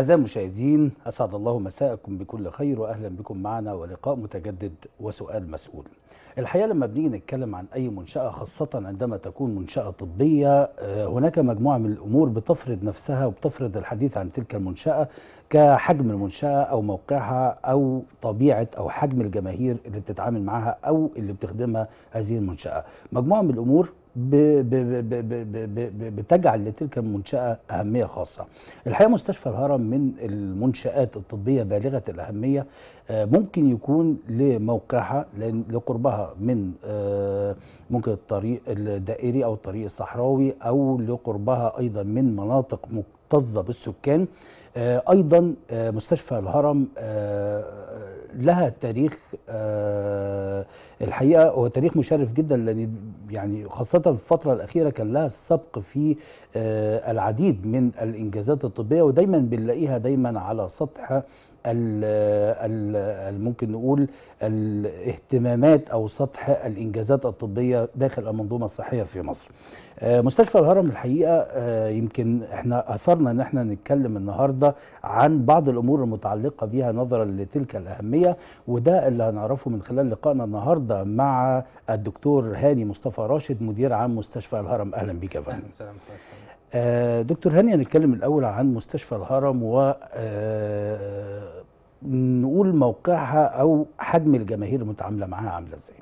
أعزائي المشاهدين أسعد الله مساءكم بكل خير وأهلا بكم معنا ولقاء متجدد وسؤال مسؤول الحقيقة لما بنيجي نتكلم عن أي منشأة خاصة عندما تكون منشأة طبية آه، هناك مجموعة من الأمور بتفرض نفسها وبتفرض الحديث عن تلك المنشأة كحجم المنشأة أو موقعها أو طبيعة أو حجم الجماهير اللي بتتعامل معها أو اللي بتخدمها هذه المنشأة مجموعة من الأمور بتجعل لتلك المنشأة أهمية خاصة الحقيقة مستشفى الهرم من المنشآت الطبية بالغة الأهمية آه، ممكن يكون لموقعها لقربها من آه، ممكن الطريق الدائري أو الطريق الصحراوي أو لقربها أيضا من مناطق مكتظة بالسكان آه، ايضا آه، مستشفى الهرم آه، لها تاريخ الحقيقه هو تاريخ مشرف جدا لان يعني خاصه الفتره الاخيره كان لها السبق في العديد من الانجازات الطبيه ودايما بنلاقيها دايما على سطح ممكن نقول الاهتمامات او سطح الانجازات الطبيه داخل المنظومه الصحيه في مصر. آه، مستشفى الهرم الحقيقه آه، يمكن احنا اثرنا ان احنا نتكلم النهارده عن بعض الامور المتعلقه بها نظرا لتلك الاهميه وده اللي هنعرفه من خلال لقائنا النهارده مع الدكتور هاني مصطفى راشد مدير عام مستشفى الهرم اهلا بيك يا فندم. اهلا آه، دكتور هاني هنتكلم الاول عن مستشفى الهرم و آه، نقول موقعها او حجم الجماهير المتعامله معاها عامله ازاي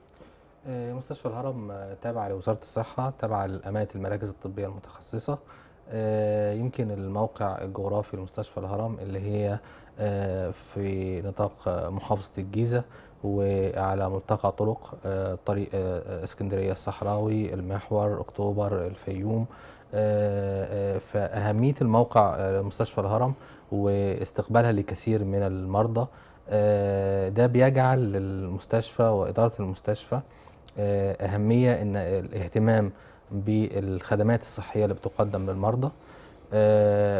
آه، مستشفى الهرم تابعه لوزاره الصحه تابعه لامانه المراكز الطبيه المتخصصه يمكن الموقع الجغرافي لمستشفى الهرم اللي هي في نطاق محافظه الجيزه وعلى ملتقى طرق طريق اسكندريه الصحراوي المحور اكتوبر الفيوم آه، آه، فاهميه الموقع آه، مستشفى الهرم واستقبالها لكثير من المرضى ده بيجعل للمستشفى واداره المستشفى اهميه ان الاهتمام بالخدمات الصحيه اللي بتقدم للمرضى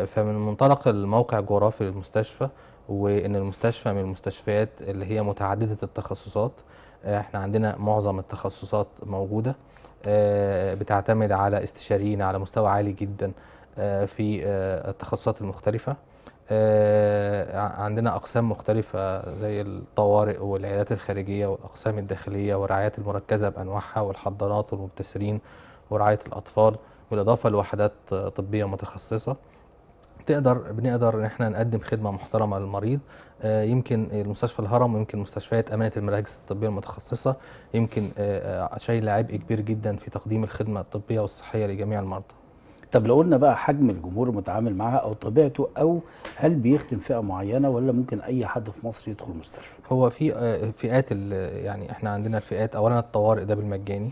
فمن منطلق الموقع الجغرافي للمستشفى وان المستشفى من المستشفيات اللي هي متعدده التخصصات احنا عندنا معظم التخصصات موجوده آه، بتعتمد على استشاريين على مستوى عالي جدا آه، في آه، التخصصات المختلفة عندنا أقسام مختلفة زي الطوارئ والعيادات الخارجية والأقسام الداخلية والرعايات المركزة بأنواعها والحضانات والمبتسرين ورعاية الأطفال بالإضافة لوحدات طبية متخصصة بتقدر بنقدر ان احنا نقدم خدمه محترمه للمريض آه، يمكن المستشفى الهرم ويمكن مستشفيات امانه المراكز الطبيه المتخصصه يمكن شايله عبء آه، كبير جدا في تقديم الخدمه الطبيه والصحيه لجميع المرضى. طب لو قلنا بقى حجم الجمهور المتعامل معاها او طبيعته او هل بيخدم فئه معينه ولا ممكن اي حد في مصر يدخل مستشفى؟ هو في آه، فئات يعني احنا عندنا الفئات اولا الطوارئ ده بالمجاني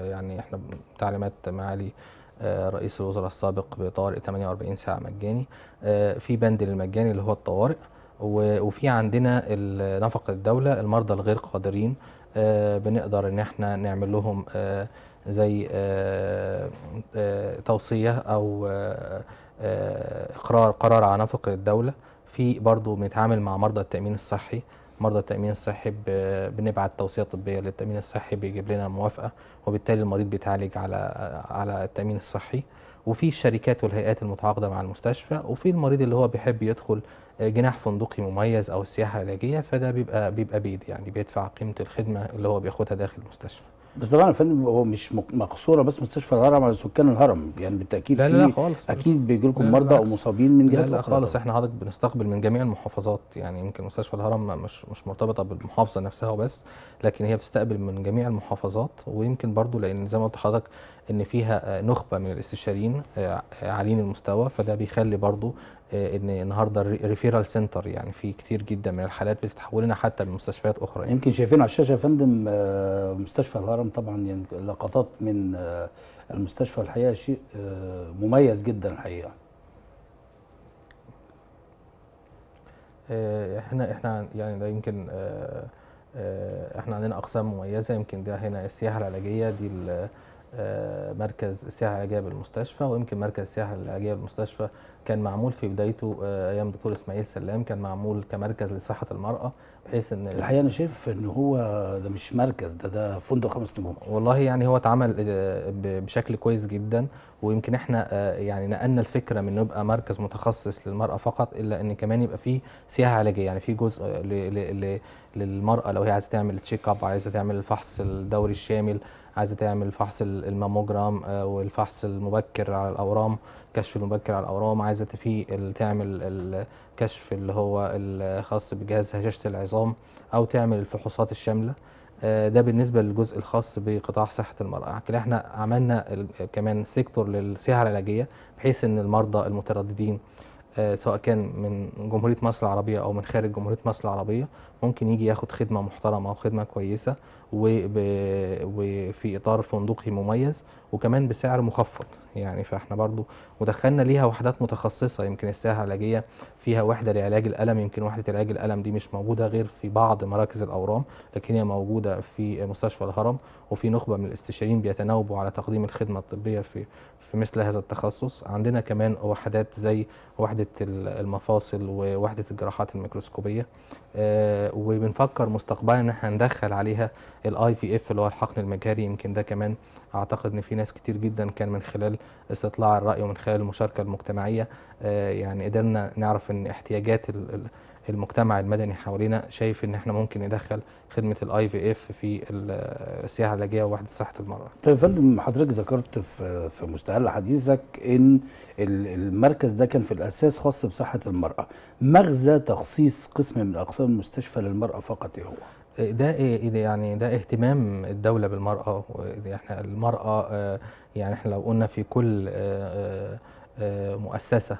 يعني احنا تعليمات معالي آه، رئيس الوزراء السابق بطوارئ 48 ساعه مجاني آه، في بند للمجاني اللي هو الطوارئ وفي عندنا نفقه الدوله المرضى الغير قادرين آه، بنقدر ان احنا نعمل لهم زي توصيه او اقرار قرار على نفقه الدوله في برضه بنتعامل مع مرضى التامين الصحي مرضى التامين الصحي بنبعت توصيه طبيه للتامين الصحي بيجيب لنا موافقه وبالتالي المريض بيتعالج على على التامين الصحي وفي الشركات والهيئات المتعاقده مع المستشفى وفي المريض اللي هو بيحب يدخل آه، جناح فندقي مميز او السياحه العلاجيه فده بيبقى بيبقى بيد يعني بيدفع قيمه الخدمه اللي هو بياخدها داخل المستشفى بس طبعا يا فندم هو مش مقصوره بس مستشفى الهرم على سكان الهرم يعني بالتاكيد لا لا, خالص اكيد بيجي لكم مرضى او مصابين من جهات لا, لا خالص احنا حضرتك بنستقبل من جميع المحافظات يعني يمكن مستشفى الهرم مش مش مرتبطه بالمحافظه نفسها وبس لكن هي بتستقبل من جميع المحافظات ويمكن برضو لان زي ما قلت لحضرتك ان فيها آه، نخبه من الاستشاريين آه، عاليين المستوى فده بيخلي برضو آه، ان النهارده الريفيرال سنتر يعني في كتير جدا من الحالات بتتحول لنا حتى لمستشفيات اخرى يعني. يمكن شايفين على الشاشه يا فندم مستشفى الهرم طبعا يعني لقطات من المستشفى الحقيقه شيء مميز جدا الحقيقه احنا احنا يعني ده يمكن احنا عندنا اقسام مميزه يمكن ده هنا السياحه العلاجيه دي آه، مركز السياحه العلاجيه بالمستشفى ويمكن مركز السياحه العلاجيه بالمستشفى كان معمول في بدايته آه، ايام دكتور اسماعيل سلام كان معمول كمركز لصحه المراه بحيث ان الحقيقه انا شايف ان هو ده مش مركز ده ده فندق خمس نجوم والله يعني هو اتعمل آه، بشكل كويس جدا ويمكن احنا يعني نقلنا الفكره من يبقى مركز متخصص للمراه فقط الا ان كمان يبقى فيه سياحه علاجيه يعني في جزء للمراه لو هي عايزه تعمل تشيك اب عايزه تعمل الفحص الدوري الشامل عايزه تعمل فحص الماموجرام آه، والفحص المبكر على الاورام كشف المبكر على الاورام عايزه في تعمل الكشف اللي هو الخاص بجهاز هشاشه العظام او تعمل الفحوصات الشامله آه، ده بالنسبه للجزء الخاص بقطاع صحه المراه لكن احنا عملنا كمان سيكتور للسياحه العلاجيه بحيث ان المرضى المترددين آه، سواء كان من جمهوريه مصر العربيه او من خارج جمهوريه مصر العربيه ممكن يجي ياخد خدمه محترمه او خدمه كويسه وفي اطار فندقي مميز وكمان بسعر مخفض يعني فاحنا برضو ودخلنا ليها وحدات متخصصه يمكن الساحه العلاجيه فيها وحده لعلاج الالم يمكن وحده علاج الالم دي مش موجوده غير في بعض مراكز الاورام لكن هي موجوده في مستشفى الهرم وفي نخبه من الاستشاريين بيتناوبوا على تقديم الخدمه الطبيه في في مثل هذا التخصص عندنا كمان وحدات زي وحدة المفاصل ووحدة الجراحات الميكروسكوبية آه، وبنفكر مستقبلا ان احنا ندخل عليها الاي في اف اللي هو الحقن المجهري يمكن ده كمان اعتقد ان في ناس كتير جدا كان من خلال استطلاع الراي ومن خلال المشاركه المجتمعيه آه، يعني قدرنا نعرف ان احتياجات المجتمع المدني حوالينا شايف ان احنا ممكن ندخل خدمه الاي في اف في السياحه العلاجيه ووحده صحه المراه. طيب يا فندم حضرتك ذكرت في في مستهل حديثك ان المركز ده كان في الاساس خاص بصحه المراه، مغزى تخصيص قسم من اقسام المستشفى للمراه فقط ايه هو؟ إيه، إيه، إيه ده يعني ده اهتمام الدوله بالمراه احنا المراه آه، يعني احنا لو قلنا في كل آه، آه، مؤسسه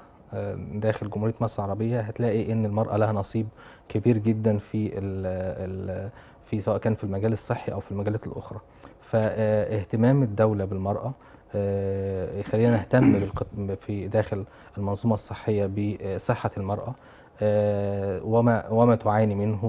داخل جمهوريه مصر العربيه هتلاقي ان المراه لها نصيب كبير جدا في الـ الـ في سواء كان في المجال الصحي او في المجالات الاخرى فاهتمام الدوله بالمراه يخلينا آه، نهتم في داخل المنظومه الصحيه بصحه المراه آه، وما وما تعاني منه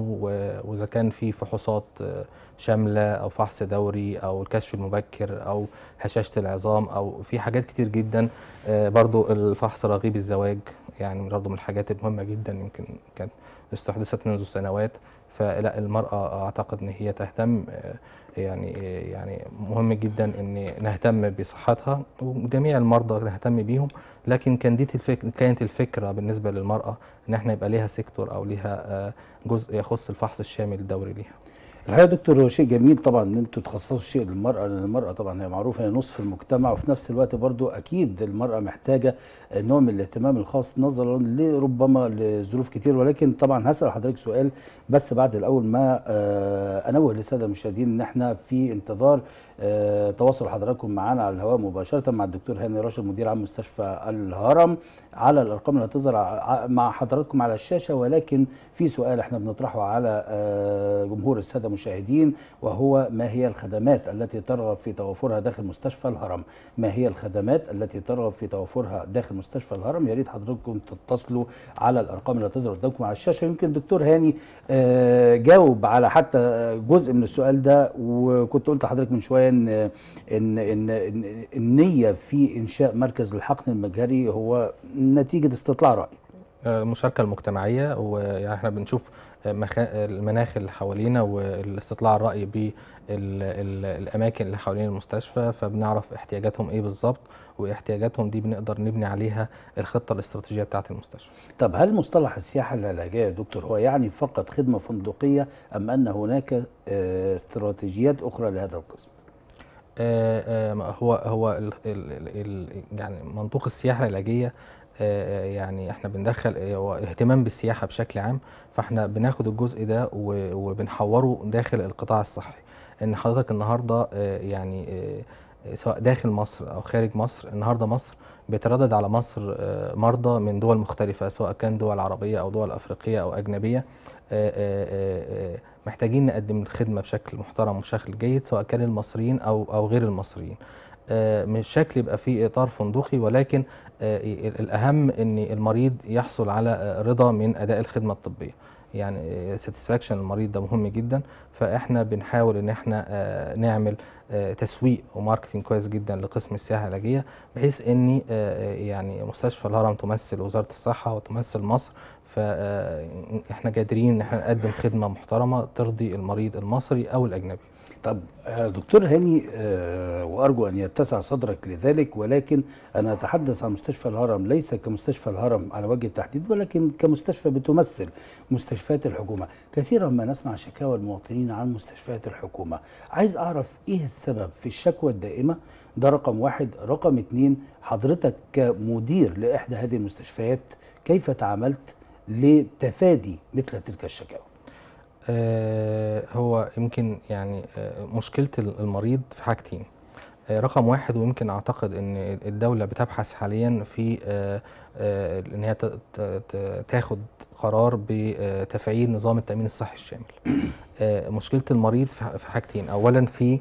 واذا كان في فحوصات آه، شامله او فحص دوري او الكشف المبكر او هشاشه العظام او في حاجات كتير جدا آه، برضو الفحص رغيب الزواج يعني برضو من الحاجات المهمه جدا يمكن كانت استحدثت منذ سنوات فلا المرأة أعتقد أن هي تهتم آه، يعني آه، يعني مهم جدا أن نهتم بصحتها وجميع المرضى نهتم بيهم لكن كان دي كانت الفكرة بالنسبة للمرأة أن احنا يبقى ليها سيكتور أو ليها آه، جزء يخص الفحص الشامل الدوري ليها الحقيقه دكتور هو شيء جميل طبعا ان انتم تخصصوا شيء للمراه لان المراه طبعا هي معروفه هي نصف المجتمع وفي نفس الوقت برضو اكيد المراه محتاجه نوع من الاهتمام الخاص نظرا لربما لظروف كتير ولكن طبعا هسال حضرتك سؤال بس بعد الاول ما آه، انوه للساده المشاهدين ان احنا في انتظار آه، تواصل حضراتكم معانا على الهواء مباشره مع الدكتور هاني راشد مدير عام مستشفى الهرم على الارقام اللي هتظهر مع حضراتكم على الشاشه ولكن في سؤال احنا بنطرحه على آه، جمهور الساده المشاهدين وهو ما هي الخدمات التي ترغب في توافرها داخل مستشفى الهرم؟ ما هي الخدمات التي ترغب في توافرها داخل مستشفى الهرم؟ يا ريت حضراتكم تتصلوا على الارقام اللي هتظهر قدامكم على الشاشه يمكن الدكتور هاني آه، جاوب على حتى جزء من السؤال ده وكنت قلت لحضرتك من شويه ان ان ان النيه في انشاء مركز الحقن المجهري هو نتيجه استطلاع راي المشاركه آه، المجتمعيه ويعني احنا بنشوف آه، المناخ اللي حوالينا والاستطلاع الرأي بالأماكن اللي حوالين المستشفى فبنعرف احتياجاتهم ايه بالظبط واحتياجاتهم دي بنقدر نبني عليها الخطة الاستراتيجية بتاعة المستشفى طب هل مصطلح السياحة العلاجية يا دكتور هو يعني فقط خدمة فندقية أم أن هناك آه، استراتيجيات أخرى لهذا القسم؟ آه، آه، هو هو الـ الـ الـ الـ يعني منطوق السياحه العلاجيه آه، يعني احنا بندخل اهتمام بالسياحه بشكل عام فاحنا بناخد الجزء ده وبنحوره داخل القطاع الصحي ان حضرتك النهارده يعني سواء داخل مصر او خارج مصر النهارده مصر بيتردد على مصر آه، مرضى من دول مختلفة سواء كان دول عربية أو دول أفريقية أو أجنبية آه، آه، محتاجين نقدم الخدمة بشكل محترم وبشكل جيد سواء كان المصريين أو أو غير المصريين مش شكل يبقى فيه اطار فندقي ولكن الاهم ان المريض يحصل على رضا من اداء الخدمه الطبيه يعني ساتسفاكشن المريض ده مهم جدا فاحنا بنحاول ان احنا نعمل آه، تسويق وماركتنج كويس جدا لقسم السياحه العلاجيه بحيث ان آه، آه، يعني مستشفى الهرم تمثل وزاره الصحه وتمثل مصر فاحنا آه، قادرين ان احنا نقدم خدمه محترمه ترضي المريض المصري او الاجنبي. طب آه، دكتور هاني آه، وارجو ان يتسع صدرك لذلك ولكن انا اتحدث عن مستشفى الهرم ليس كمستشفى الهرم على وجه التحديد ولكن كمستشفى بتمثل مستشفيات الحكومه، كثيرا ما نسمع شكاوى المواطنين عن مستشفيات الحكومه، عايز اعرف ايه السبب في الشكوى الدائمه ده رقم واحد، رقم اثنين حضرتك كمدير لاحدى هذه المستشفيات كيف تعاملت لتفادي مثل تلك الشكاوى آه، هو يمكن يعني آه، مشكلة المريض في حاجتين آه، رقم واحد ويمكن اعتقد ان الدولة بتبحث حاليا في ان هي تاخد قرار بتفعيل نظام التأمين الصحي الشامل مشكلة المريض في حاجتين اولا في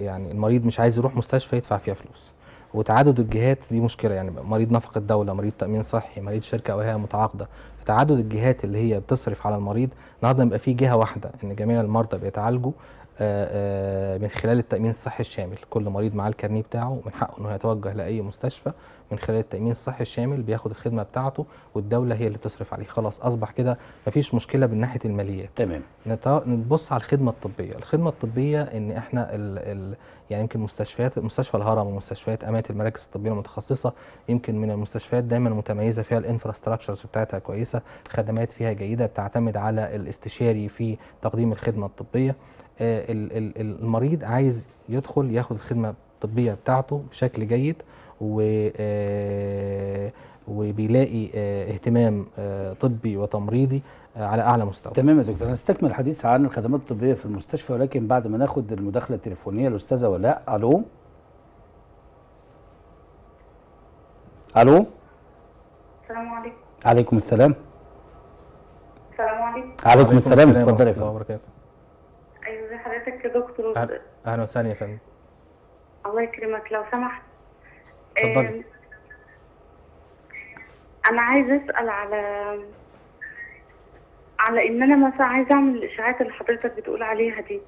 يعني المريض مش عايز يروح مستشفى يدفع فيها فلوس وتعدد الجهات دي مشكله يعني مريض نفقه دوله مريض تامين صحي مريض شركه او هيئه متعاقده تعدد الجهات اللي هي بتصرف على المريض النهارده بيبقى في جهه واحده ان جميع المرضى بيتعالجوا آه، آه، من خلال التامين الصحي الشامل كل مريض معاه الكارنيه بتاعه من حقه انه يتوجه لاي مستشفى من خلال التامين الصحي الشامل بياخد الخدمه بتاعته والدوله هي اللي بتصرف عليه خلاص اصبح كده مفيش مشكله من ناحيه الماليات تمام نبص على الخدمه الطبيه الخدمه الطبيه ان احنا الـ الـ يعني يمكن مستشفيات مستشفى الهرم ومستشفيات امات المراكز الطبيه المتخصصه يمكن من المستشفيات دايما متميزه فيها الانفراستراكشرز بتاعتها كويسه خدمات فيها جيده بتعتمد على الاستشاري في تقديم الخدمه الطبيه آه، المريض عايز يدخل ياخد الخدمه الطبيه بتاعته بشكل جيد و آه، وبيلاقي آه، اهتمام آه، طبي وتمريضي على اعلى مستوى تمام يا دكتور هنستكمل الحديث عن الخدمات الطبيه في المستشفى ولكن بعد ما ناخد المداخله التليفونيه الاستاذه ولاء الو الو السلام عليكم عليكم السلام السلام عليكم عليكم السلام اتفضلي يا فندم وبركاته ايوه حضرتك يا دكتور اهلا وسهلا يا فندم الله يكرمك لو سمحت اتفضلي انا عايزه اسال على على ان انا مثلا عايزه اعمل الاشاعات اللي حضرتك بتقول عليها دي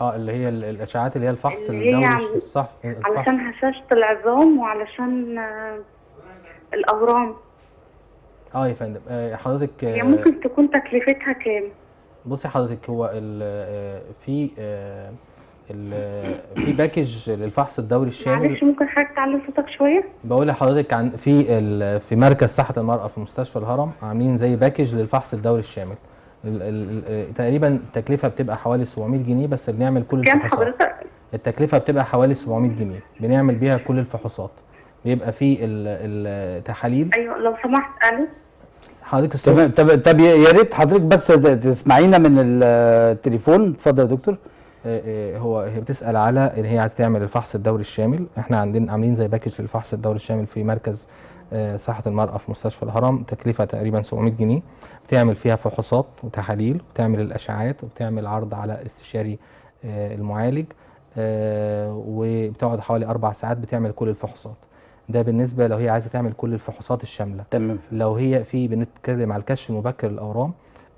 اه اللي هي الاشاعات اللي هي الفحص اللي هي الصح علشان هشاشه العظام وعلشان آه، الاورام اه يا فندم آه، حضرتك هي يعني ممكن تكون تكلفتها كام بصي حضرتك هو في في باكج للفحص الدوري الشامل معلش ممكن حضرتك تعلي صوتك شويه بقول لحضرتك عن في في مركز صحه المراه في مستشفى الهرم عاملين زي باكج للفحص الدوري الشامل تقريبا التكلفه بتبقى حوالي 700 جنيه بس بنعمل كل الفحوصات التكلفه بتبقى حوالي 700 جنيه بنعمل بيها كل الفحوصات بيبقى في التحاليل ايوه لو سمحت الو حضرتك طب طب يا ريت حضرتك بس تسمعينا من التليفون اتفضل يا دكتور آه، آه، هو هي بتسال على ان هي عايزه تعمل الفحص الدوري الشامل احنا عندنا عاملين زي باكج للفحص الدوري الشامل في مركز آه، صحه المراه في مستشفى الهرم تكلفه تقريبا 700 جنيه بتعمل فيها فحوصات وتحاليل وبتعمل الاشعاعات وبتعمل عرض على استشاري المعالج وبتقعد حوالي اربع ساعات بتعمل كل الفحوصات ده بالنسبه لو هي عايزه تعمل كل الفحوصات الشامله تمام لو هي في بنتكلم على الكشف المبكر للاورام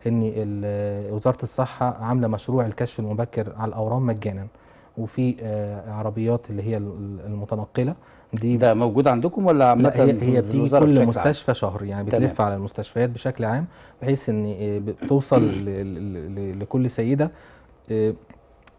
ان وزاره الصحه عامله مشروع الكشف المبكر على الاورام مجانا وفي آه، عربيات اللي هي المتنقله دي ده موجود عندكم ولا عامه هي, هي بتيجي كل مستشفى عام. شهر يعني بتلف على المستشفيات بشكل عام بحيث ان آه، بتوصل لكل سيده آه،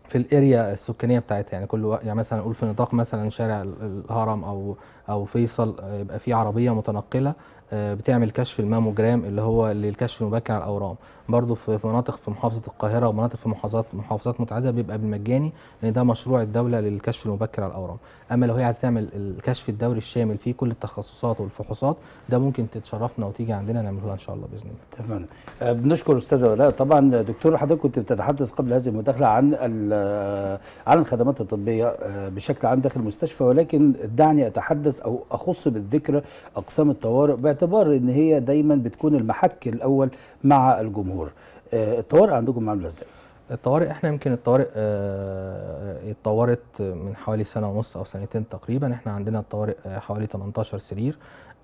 في الاريا السكانيه بتاعتها يعني كل يعني مثلا نقول في نطاق مثلا شارع الهرم او او فيصل يبقى في عربيه متنقله بتعمل كشف الماموجرام اللي هو للكشف المبكر على الاورام برضو في مناطق في محافظه القاهره ومناطق في محافظات محافظات متعدده بيبقى بالمجاني لان ده مشروع الدوله للكشف المبكر على الاورام اما لو هي عايزه تعمل الكشف الدوري الشامل فيه كل التخصصات والفحوصات ده ممكن تتشرفنا وتيجي عندنا نعمله ان شاء الله باذن الله تمام أه بنشكر استاذه ولاء طبعا دكتور حضرتك كنت بتتحدث قبل هذه المداخله عن آه، عن الخدمات الطبيه آه، بشكل عام داخل المستشفى ولكن دعني اتحدث او اخص بالذكر اقسام الطوارئ باعتبار ان هي دايما بتكون المحك الاول مع الجمهور شهور آه، الطوارئ عندكم عامله ازاي؟ الطوارئ احنا يمكن الطوارئ آه، آه، اتطورت من حوالي سنه ونص او سنتين تقريبا احنا عندنا الطوارئ حوالي 18 سرير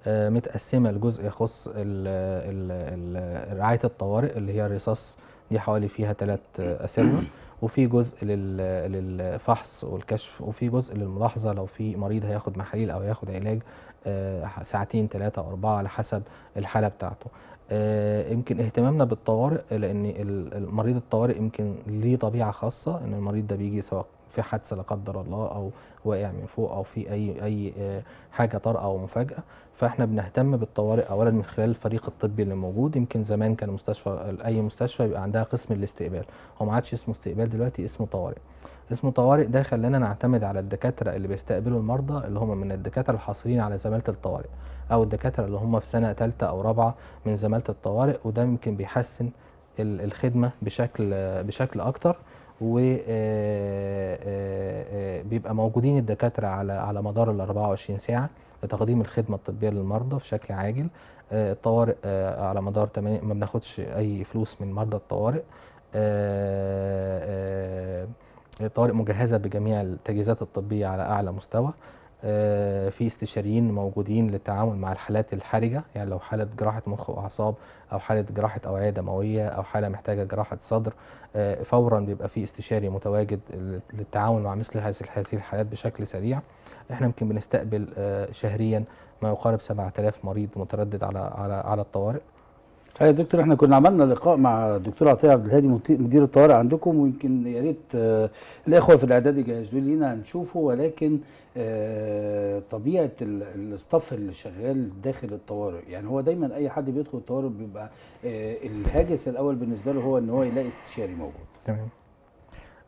متقسمه لجزء يخص رعايه الطوارئ اللي هي الرصاص دي حوالي فيها ثلاث اسره وفي جزء للفحص والكشف وفي جزء للملاحظه لو في مريض هياخد محاليل او هياخد علاج ساعتين ثلاثه اربعه على حسب الحاله بتاعته آه، يمكن اهتمامنا بالطوارئ لان مريض الطوارئ يمكن ليه طبيعه خاصه ان المريض ده بيجي سواء في حادثه لا قدر الله او واقع من فوق او في اي اي آه، حاجه طارئه او مفاجاه فاحنا بنهتم بالطوارئ اولا من خلال الفريق الطبي اللي موجود يمكن زمان كان مستشفى اي مستشفى بيبقى عندها قسم الاستقبال هو ما عادش اسمه استقبال دلوقتي اسمه طوارئ اسمه طوارئ ده خلانا نعتمد على الدكاتره اللي بيستقبلوا المرضى اللي هم من الدكاتره الحاصلين على زماله الطوارئ او الدكاتره اللي هم في سنه ثالثه او رابعه من زماله الطوارئ وده يمكن بيحسن الخدمه بشكل بشكل اكتر وبيبقى آه، آه، آه، موجودين الدكاتره على على مدار ال 24 ساعه لتقديم الخدمه الطبيه للمرضى بشكل عاجل الطوارئ على مدار 8 ما بناخدش اي فلوس من مرضى الطوارئ الطوارئ مجهزه بجميع التجهيزات الطبيه على اعلى مستوى آه، في استشاريين موجودين للتعامل مع الحالات الحرجه يعني لو حاله جراحه مخ واعصاب او حاله جراحه اوعيه دمويه او حاله محتاجه جراحه صدر آه، فورا بيبقى في استشاري متواجد للتعامل مع مثل هذه الحالات بشكل سريع احنا يمكن بنستقبل آه، شهريا ما يقارب 7000 مريض متردد على على على الطوارئ يا دكتور احنا كنا عملنا لقاء مع الدكتور عطيه عبد الهادي مدير الطوارئ عندكم ويمكن يا ريت آه، الاخوه في الاعداد يجهزوا لينا نشوفه ولكن آه، طبيعه الاستاف اللي شغال داخل الطوارئ يعني هو دايما اي حد بيدخل الطوارئ بيبقى آه، الهاجس الاول بالنسبه له هو ان هو يلاقي استشاري موجود تمام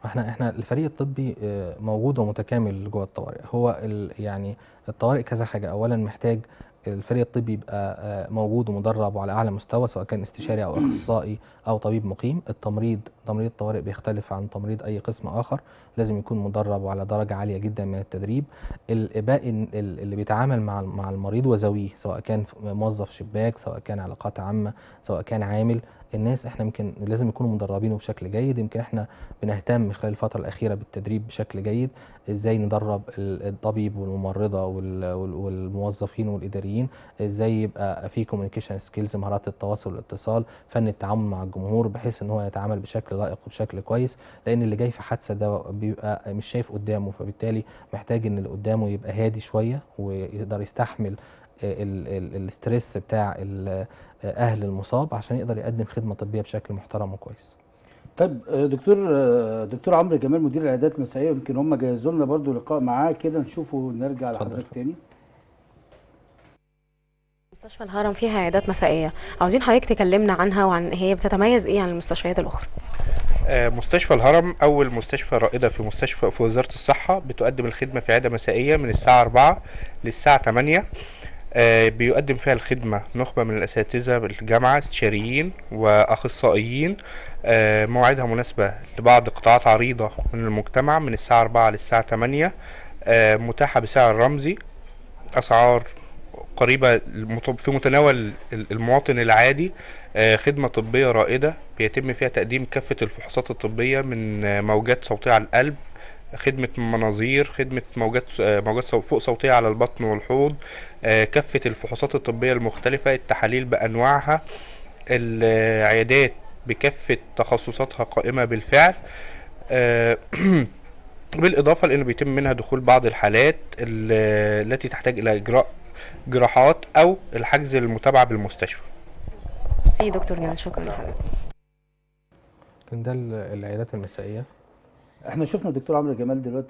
احنا احنا الفريق الطبي موجود ومتكامل جوه الطوارئ هو يعني الطوارئ كذا حاجه اولا محتاج الفريق الطبي يبقى آه، موجود ومدرب وعلى اعلى مستوى سواء كان استشاري او اخصائي او طبيب مقيم التمريض تمريض الطوارئ بيختلف عن تمريض اي قسم اخر لازم يكون مدرب وعلى درجه عاليه جدا من التدريب الباقي اللي بيتعامل مع مع المريض وزويه سواء كان موظف شباك سواء كان علاقات عامه سواء كان عامل الناس احنا يمكن لازم يكونوا مدربينه بشكل جيد يمكن احنا بنهتم خلال الفتره الاخيره بالتدريب بشكل جيد ازاي ندرب الطبيب والممرضه والموظفين والاداريين ازاي يبقى في كوميونيكيشن سكيلز مهارات التواصل والاتصال فن التعامل مع الجمهور بحيث ان هو يتعامل بشكل لائق وبشكل كويس لان اللي جاي في حادثه ده بيبقى مش شايف قدامه فبالتالي محتاج ان اللي قدامه يبقى هادي شويه ويقدر يستحمل الستريس بتاع اهل المصاب عشان يقدر يقدم خدمه طبيه بشكل محترم وكويس طيب دكتور دكتور عمرو جمال مدير العيادات المسائيه يمكن هم جهزوا لنا برضه لقاء معاه كده نشوفه ونرجع لحضرتك تاني مستشفى الهرم فيها عيادات مسائيه عاوزين حضرتك تكلمنا عنها وعن هي بتتميز ايه عن المستشفيات الاخرى آه، مستشفى الهرم أول مستشفى رائدة في مستشفى في وزارة الصحة بتقدم الخدمة في عيادة مسائية من الساعة 4 للساعة 8 آه، بيقدم فيها الخدمة نخبة من الأساتذة بالجامعة استشاريين وأخصائيين آه، مواعيدها مناسبة لبعض قطاعات عريضة من المجتمع من الساعة أربعة للساعة تمانية آه، متاحة بسعر رمزي أسعار قريبة في متناول المواطن العادي خدمة طبية رائدة بيتم فيها تقديم كافة الفحوصات الطبية من موجات صوتية على القلب خدمة مناظير خدمة موجات موجات فوق صوتية على البطن والحوض آه، كافة الفحوصات الطبية المختلفة التحاليل بأنواعها العيادات بكافة تخصصاتها قائمة بالفعل آه، بالإضافة لأنه بيتم منها دخول بعض الحالات التي تحتاج إلى إجراء جراحات أو الحجز المتابعة بالمستشفى سي دكتور نعم شكرا لحضرتك كان ده العيادات المسائية احنا شفنا الدكتور عمرو جمال دلوقتي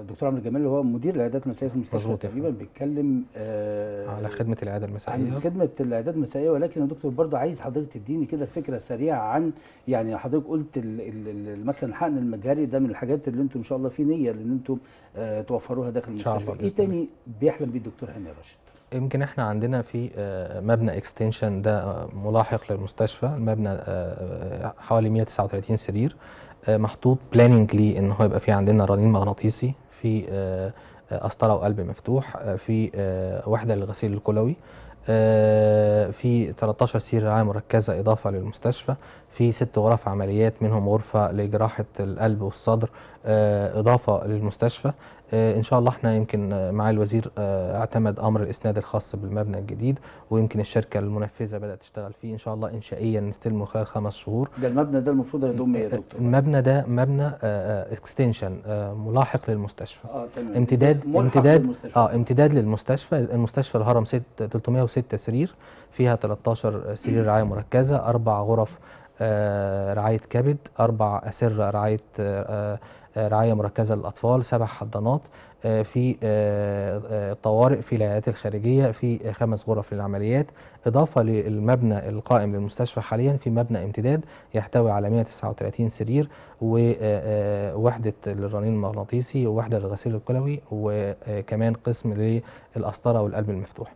الدكتور عمرو جمال اللي هو مدير العيادات المسائيه في المستشفى تقريبا بيتكلم آه على خدمه العياده المسائيه عن خدمه العيادات المسائيه ولكن يا دكتور برضه عايز حضرتك تديني كده فكره سريعه عن يعني حضرتك قلت مثلا الحقن المجهري ده من الحاجات اللي انتم ان شاء الله في نيه ان انتم آه توفروها داخل المستشفى ايه تاني بيحلم بيه الدكتور هاني راشد؟ يمكن احنا عندنا في آه، مبنى اكستنشن ده آه، ملاحق للمستشفى المبنى آه، حوالي 139 سرير محطوط بلاننج ليه ان هو يبقى في عندنا رنين مغناطيسي في قسطره آه، آه، وقلب مفتوح آه، في وحده للغسيل الكلوي في 13 سيره رعايه مركزه اضافه للمستشفى في ست غرف عمليات منهم غرفة لجراحة القلب والصدر آه، إضافة للمستشفى آه، ان شاء الله احنا يمكن آه، مع الوزير اعتمد امر الاسناد الخاص بالمبنى الجديد ويمكن الشركه المنفذه بدات تشتغل فيه ان شاء الله انشائيا نستلمه خلال خمس شهور ده المبنى ده المفروض هيضم ايه يا دكتور المبنى ده مبنى اكستنشن ملاحق للمستشفى اه تمام امتداد امتداد للمستشفى. اه امتداد للمستشفى المستشفى الهرم 306 سرير فيها 13 سرير رعايه مركزه اربع غرف آه، رعايه كبد اربع اسره رعايه آه، آه، رعايه مركزه للاطفال سبع حضانات في طوارئ في العيادات الخارجيه في خمس غرف للعمليات اضافه للمبنى القائم للمستشفى حاليا في مبنى امتداد يحتوي على 139 سرير ووحده للرنين المغناطيسي ووحده للغسيل الكلوي وكمان قسم للقسطره والقلب المفتوح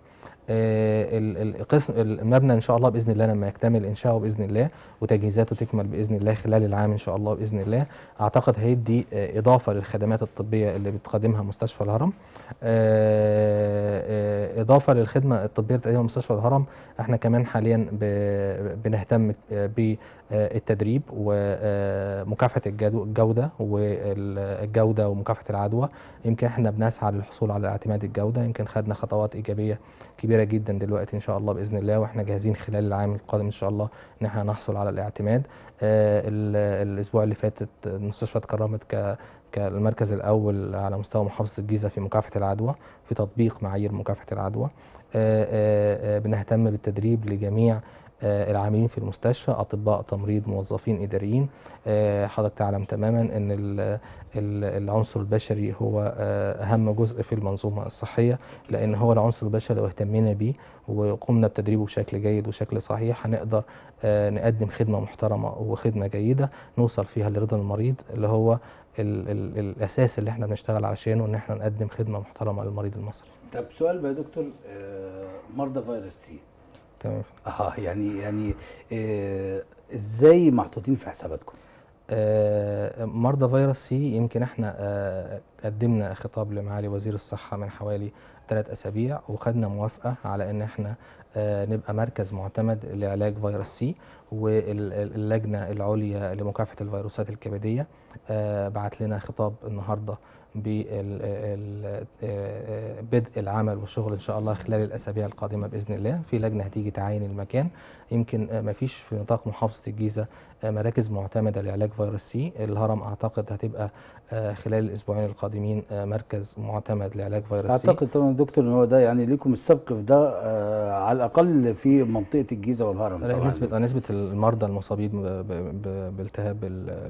آه، القسم المبنى ان شاء الله باذن الله لما يكتمل انشاؤه باذن الله وتجهيزاته تكمل باذن الله خلال العام ان شاء الله باذن الله اعتقد هيدي آه، اضافه للخدمات الطبيه اللي بتقدمها مستشفى الهرم آه، اضافه للخدمه الطبيه اللي بتقدمها مستشفى الهرم احنا كمان حاليا بنهتم بالتدريب ومكافحه الجوده والجوده ومكافحه العدوى يمكن احنا بنسعى للحصول على اعتماد الجوده يمكن خدنا خطوات ايجابيه كبيره كبيره جدا دلوقتي ان شاء الله باذن الله واحنا جاهزين خلال العام القادم ان شاء الله ان احنا نحصل على الاعتماد آه، الاسبوع اللي فاتت مستشفى تكرمت ك كالمركز الاول على مستوى محافظه الجيزه في مكافحه العدوى في تطبيق معايير مكافحه العدوى آه، آه، بنهتم بالتدريب لجميع آه، العاملين في المستشفى اطباء تمريض موظفين اداريين آه، حضرتك تعلم تماما ان العنصر البشري هو آه، اهم جزء في المنظومه الصحيه لان هو العنصر البشري لو اهتمينا بيه وقمنا بتدريبه بشكل جيد وشكل صحيح هنقدر نقدم خدمه محترمه وخدمه جيده نوصل فيها لرضا المريض اللي هو الـ الـ الاساس اللي احنا بنشتغل عشانه ان احنا نقدم خدمه محترمه للمريض المصري. طب سؤال بقى يا دكتور مرضى فيروس سي تمام اه يعني يعني آه ازاي محطوطين في حساباتكم؟ آه مرضى فيروس سي يمكن احنا آه قدمنا خطاب لمعالي وزير الصحه من حوالي ثلاث اسابيع وخدنا موافقه على ان احنا آه نبقى مركز معتمد لعلاج فيروس سي واللجنه العليا لمكافحه الفيروسات الكبديه آه، بعت لنا خطاب النهارده ببدء العمل والشغل ان شاء الله خلال الاسابيع القادمه باذن الله في لجنه هتيجي تعاين المكان يمكن آه، ما فيش في نطاق محافظه الجيزه آه، مراكز معتمده لعلاج فيروس سي الهرم اعتقد هتبقى آه، خلال الاسبوعين القادمين آه، مركز معتمد لعلاج فيروس اعتقد طبعا دكتور ان هو ده يعني ليكم السبق في ده آه، على الاقل في منطقه الجيزه والهرم طبعا نسبه نسبه المرضى المصابين بالتهاب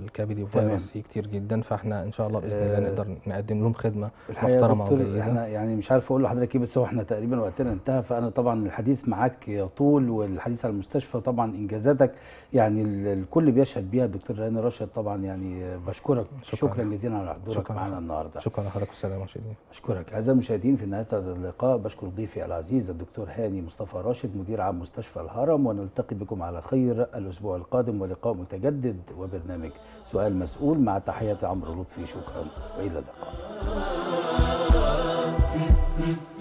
الكبدي وفيروس سي كتير جدا فاحنا ان شاء الله باذن الله نقدر نقدم لهم خدمه محترمه دكتور احنا يعني مش عارف اقول لحضرتك ايه بس هو احنا تقريبا وقتنا انتهى فانا طبعا الحديث معاك يطول والحديث على المستشفى طبعا انجازاتك يعني الكل بيشهد بيها الدكتور ريان راشد طبعا يعني بشكرك شكرا, شكرا جزيلا جزيلا على حضورك معنا النهارده شكرا لحضرتك والسلام عليكم اشكرك اعزائي المشاهدين في نهايه هذا اللقاء بشكر ضيفي العزيز الدكتور هاني مصطفى راشد مدير عام مستشفى الهرم ونلتقي بكم على خير الاسبوع القادم ولقاء متجدد وبرنامج سؤال مسؤول مع تحيات عمرو لطفي شكرا والى اللقاء